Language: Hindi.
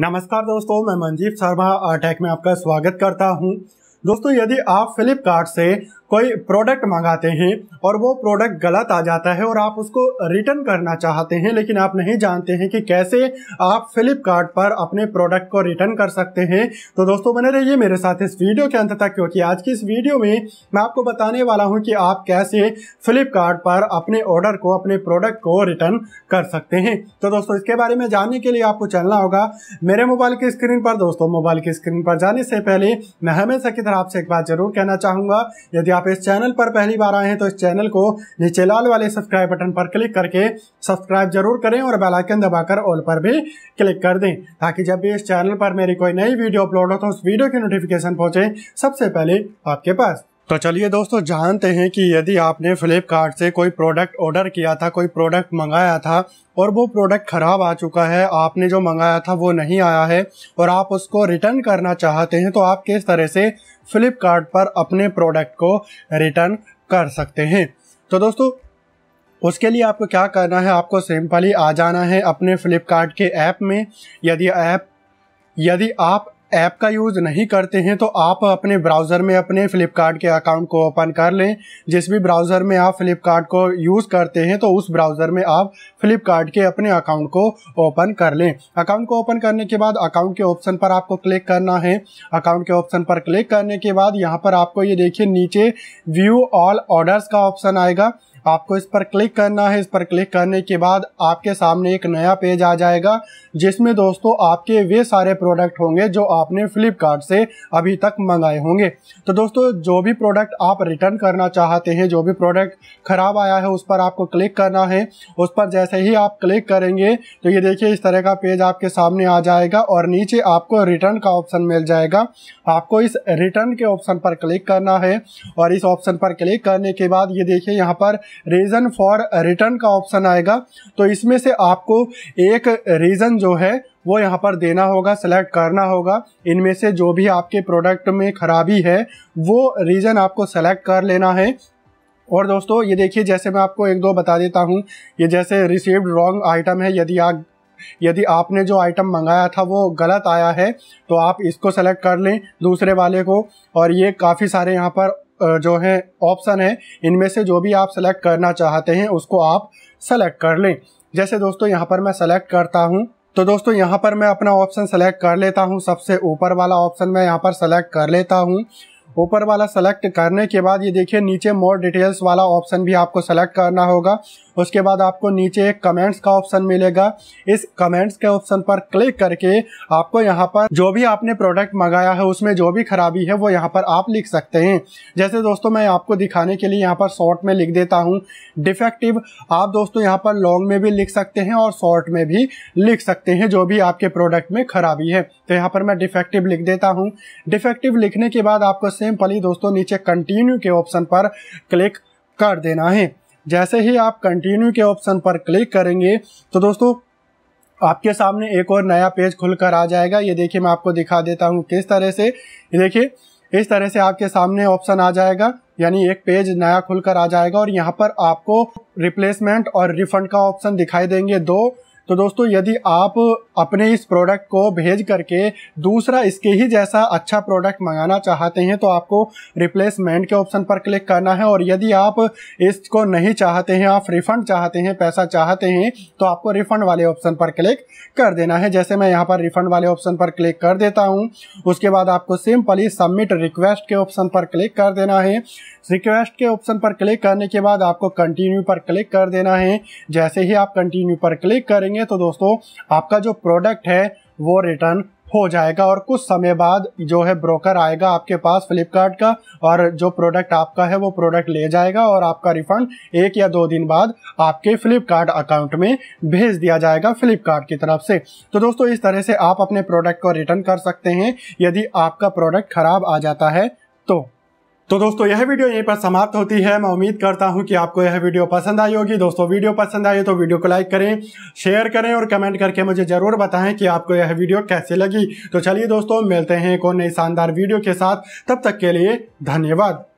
नमस्कार दोस्तों मैं मंजीव शर्मा टेक में आपका स्वागत करता हूं दोस्तों यदि आप फ्लिपकार्ट से कोई प्रोडक्ट मंगाते हैं और वो प्रोडक्ट गलत आ जाता है और आप उसको रिटर्न करना चाहते हैं लेकिन आप नहीं जानते हैं कि कैसे आप फ्लिपकार्ट पर अपने प्रोडक्ट को रिटर्न कर सकते हैं तो दोस्तों बने रहिए मेरे साथ इस वीडियो के अंत तक क्योंकि आज की इस वीडियो में मैं आपको बताने वाला हूँ कि आप कैसे फ्लिपकार्ट पर अपने ऑर्डर को अपने प्रोडक्ट को रिटर्न कर सकते हैं तो दोस्तों इसके बारे में जानने के लिए आपको चलना होगा मेरे मोबाइल की स्क्रीन पर दोस्तों मोबाइल की स्क्रीन पर जाने से पहले मैं हमेशा की लेकर आपसे एक बात जरूर कहना चाहूंगा यदि आप इस चैनल पर पहली बार आए हैं तो इस चैनल को नीचे लाल वाले सब्सक्राइब बटन पर क्लिक करके सब्सक्राइब जरूर करें और बेलाइकन दबाकर ऑल पर भी क्लिक कर दें ताकि जब भी इस चैनल पर मेरी कोई नई वीडियो अपलोड हो तो उस वीडियो की नोटिफिकेशन पहुंचे सबसे पहले आपके पास तो चलिए दोस्तों जानते हैं कि यदि आपने फ्लिपकार्ट से कोई प्रोडक्ट ऑर्डर किया था कोई प्रोडक्ट मंगाया था और वो प्रोडक्ट ख़राब आ चुका है आपने जो मंगाया था वो नहीं आया है और आप उसको रिटर्न करना चाहते हैं तो आप किस तरह से फ्लिपकार्ट पर अपने प्रोडक्ट को रिटर्न कर सकते हैं तो दोस्तों उसके लिए आपको क्या करना है आपको सिंपली आ जाना है अपने फ्लिपकार्ट के ऐप में यदि ऐप यदि आप ऐप का यूज़ नहीं करते हैं तो आप अपने ब्राउज़र में अपने फ्लिपकार्ट के अकाउंट को ओपन कर लें जिस भी ब्राउज़र में आप फ्लिपकार्ट को यूज़ करते हैं तो उस ब्राउज़र में आप फ्लिपकार्ट के अपने अकाउंट को ओपन कर लें अकाउंट को ओपन करने के बाद अकाउंट के ऑप्शन पर आपको क्लिक करना है अकाउंट के ऑप्शन पर क्लिक करने के बाद यहाँ पर आपको ये देखिए नीचे व्यू ऑल ऑर्डर्स का ऑप्शन आएगा आपको इस पर क्लिक करना है इस पर क्लिक करने के बाद आपके सामने एक नया पेज आ जाएगा जिसमें दोस्तों आपके वे सारे प्रोडक्ट होंगे जो आपने फ्लिपकार्ट से अभी तक मंगाए होंगे तो दोस्तों जो भी प्रोडक्ट आप रिटर्न करना चाहते हैं जो भी प्रोडक्ट ख़राब आया है उस पर आपको क्लिक करना है उस पर जैसे ही आप क्लिक करेंगे तो ये देखिए इस तरह का पेज आपके सामने आ जाएगा और नीचे आपको रिटर्न का ऑप्शन मिल जाएगा आपको इस रिटर्न के ऑप्शन पर क्लिक करना है और इस ऑप्शन पर क्लिक करने के बाद ये देखिए यहाँ पर रीज़न फॉर रिटर्न का ऑप्शन आएगा तो इसमें से आपको एक रीज़न जो है वो यहाँ पर देना होगा सेलेक्ट करना होगा इनमें से जो भी आपके प्रोडक्ट में खराबी है वो रीज़न आपको सेलेक्ट कर लेना है और दोस्तों ये देखिए जैसे मैं आपको एक दो बता देता हूँ ये जैसे रिसीव्ड रॉन्ग आइटम है यदि आप यदि आपने जो आइटम मंगाया था वो गलत आया है तो आप इसको सेलेक्ट कर लें दूसरे वाले को और ये काफ़ी सारे यहाँ पर जो है ऑप्शन है इनमें से जो भी आप सेलेक्ट करना चाहते हैं उसको आप सेलेक्ट कर लें जैसे दोस्तों यहाँ पर मैं सेलेक्ट करता हूँ तो दोस्तों यहाँ पर मैं अपना ऑप्शन सेलेक्ट कर लेता हूँ सबसे ऊपर वाला ऑप्शन मैं यहाँ पर सेलेक्ट कर लेता हूँ ऊपर वाला सेलेक्ट करने के बाद ये देखिए नीचे मोर डिटेल्स वाला ऑप्शन भी आपको सेलेक्ट करना होगा उसके बाद आपको नीचे एक कमेंट्स का ऑप्शन मिलेगा इस कमेंट्स के ऑप्शन पर क्लिक करके आपको यहाँ पर जो भी आपने प्रोडक्ट मंगाया है उसमें जो भी खराबी है वो यहाँ पर आप लिख सकते हैं जैसे दोस्तों मैं आपको दिखाने के लिए यहाँ पर शॉर्ट में लिख देता हूँ डिफेक्टिव आप दोस्तों यहाँ पर लॉन्ग में भी लिख सकते हैं और शॉर्ट में भी लिख सकते हैं जो भी आपके प्रोडक्ट में खराबी है तो यहाँ पर मैं डिफेक्टिव लिख देता हूँ डिफेक्टिव लिखने के बाद आपको सिंपली दोस्तों नीचे कंटिन्यू के ऑप्शन पर क्लिक कर देना है जैसे ही आप कंटिन्यू के ऑप्शन पर क्लिक करेंगे तो दोस्तों आपके सामने एक और नया पेज खुलकर आ जाएगा ये देखिए मैं आपको दिखा देता हूँ किस तरह से ये देखिए इस तरह से आपके सामने ऑप्शन आ जाएगा यानी एक पेज नया खुलकर आ जाएगा और यहाँ पर आपको रिप्लेसमेंट और रिफंड का ऑप्शन दिखाई देंगे दो तो दोस्तों यदि आप अपने इस प्रोडक्ट को भेज करके दूसरा इसके ही जैसा अच्छा प्रोडक्ट मंगाना चाहते हैं तो आपको रिप्लेसमेंट के ऑप्शन पर क्लिक करना है और यदि आप इसको नहीं चाहते हैं आप रिफ़ंड चाहते हैं पैसा चाहते हैं तो आपको रिफ़ंड वाले ऑप्शन पर क्लिक कर देना है जैसे मैं यहाँ पर रिफ़ंड वाले ऑप्शन पर क्लिक कर देता हूँ उसके बाद आपको सिंपली सबमिट रिक्वेस्ट के ऑप्शन पर क्लिक कर देना है रिक्वेस्ट के ऑप्शन पर क्लिक करने के बाद आपको कंटिन्यू पर क्लिक कर देना है जैसे ही आप कंटिन्यू पर क्लिक करेंगे करेंगे तो दोस्तों आपका जो प्रोडक्ट है वो रिटर्न हो जाएगा और कुछ समय बाद जो है ब्रोकर आएगा आपके पास फ्लिपकार्ट का और जो प्रोडक्ट आपका है वो प्रोडक्ट ले जाएगा और आपका रिफंड एक या दो दिन बाद आपके फ्लिपकार्ट अकाउंट में भेज दिया जाएगा फ्लिपकार्ट की तरफ से तो दोस्तों इस तरह से आप अपने प्रोडक्ट को रिटर्न कर सकते हैं यदि आपका प्रोडक्ट खराब आ जाता है तो तो दोस्तों यह वीडियो यहीं पर समाप्त होती है मैं उम्मीद करता हूं कि आपको यह वीडियो पसंद आई होगी दोस्तों वीडियो पसंद आई तो वीडियो को लाइक करें शेयर करें और कमेंट करके मुझे ज़रूर बताएं कि आपको यह वीडियो कैसे लगी तो चलिए दोस्तों मिलते हैं एक और नई शानदार वीडियो के साथ तब तक के लिए धन्यवाद